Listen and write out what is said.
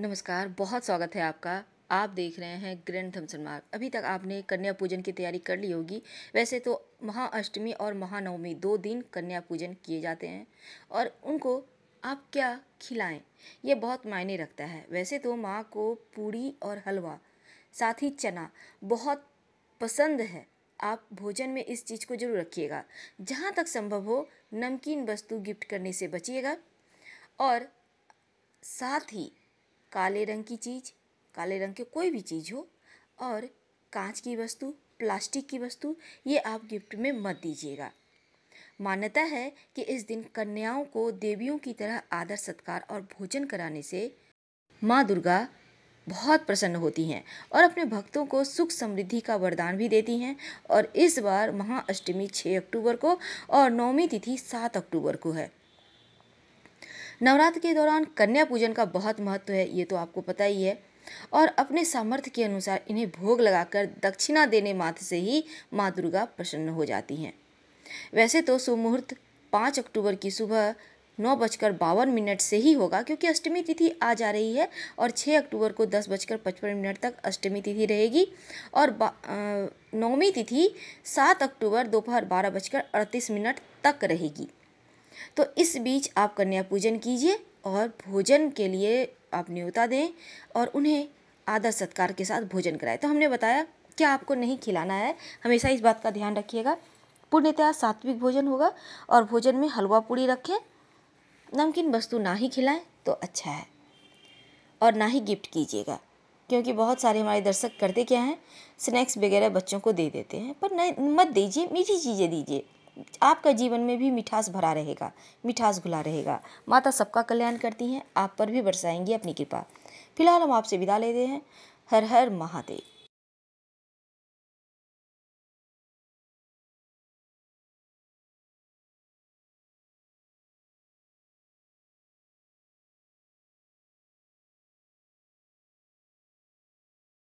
नमस्कार बहुत स्वागत है आपका आप देख रहे हैं ग्रैंड थम्सन मार्ग अभी तक आपने कन्या पूजन की तैयारी कर ली होगी वैसे तो महाअष्टमी और महानवमी दो दिन कन्या पूजन किए जाते हैं और उनको आप क्या खिलाएं ये बहुत मायने रखता है वैसे तो माँ को पूड़ी और हलवा साथ ही चना बहुत पसंद है आप भोजन में इस चीज़ को जरूर रखिएगा जहाँ तक संभव हो नमकीन वस्तु गिफ्ट करने से बचिएगा और साथ ही काले रंग की चीज़ काले रंग की कोई भी चीज़ हो और कांच की वस्तु प्लास्टिक की वस्तु ये आप गिफ्ट में मत दीजिएगा मान्यता है कि इस दिन कन्याओं को देवियों की तरह आदर सत्कार और भोजन कराने से माँ दुर्गा बहुत प्रसन्न होती हैं और अपने भक्तों को सुख समृद्धि का वरदान भी देती हैं और इस बार महाअष्टमी 6 अक्टूबर को और नौमी तिथि 7 अक्टूबर को है नवरात्र के दौरान कन्या पूजन का बहुत महत्व है ये तो आपको पता ही है और अपने सामर्थ्य के अनुसार इन्हें भोग लगाकर दक्षिणा देने मात्र से ही माँ दुर्गा प्रसन्न हो जाती हैं वैसे तो सुमुहूर्त पाँच अक्टूबर की सुबह नौ बजकर बावन मिनट से ही होगा क्योंकि अष्टमी तिथि आ जा रही है और छः अक्टूबर को दस बजकर पचपन मिनट तक अष्टमी तिथि रहेगी और नौवीं तिथि सात अक्टूबर दोपहर बारह बजकर अड़तीस मिनट तक रहेगी तो इस बीच आप कन्या पूजन कीजिए और भोजन के लिए आप न्योता दें और उन्हें आदर सत्कार के साथ भोजन कराएं तो हमने बताया क्या आपको नहीं खिलाना है हमेशा इस बात का ध्यान रखिएगा पूर्णतया सात्विक भोजन होगा और भोजन में हलवा पूड़ी रखें नमकीन वस्तु ना ही खिलाएं तो अच्छा है और ना ही गिफ्ट कीजिएगा क्योंकि बहुत सारे हमारे दर्शक करते क्या हैं स्नैक्स वगैरह बच्चों को दे देते हैं पर नहीं मत दीजिए मीठी चीज़ें दीजिए आपका जीवन में भी मिठास भरा रहेगा मिठास घुला रहेगा माता सबका कल्याण करती हैं आप पर भी बरसाएंगी अपनी कृपा फिलहाल हम आपसे विदा लेते हैं हर हर महादेव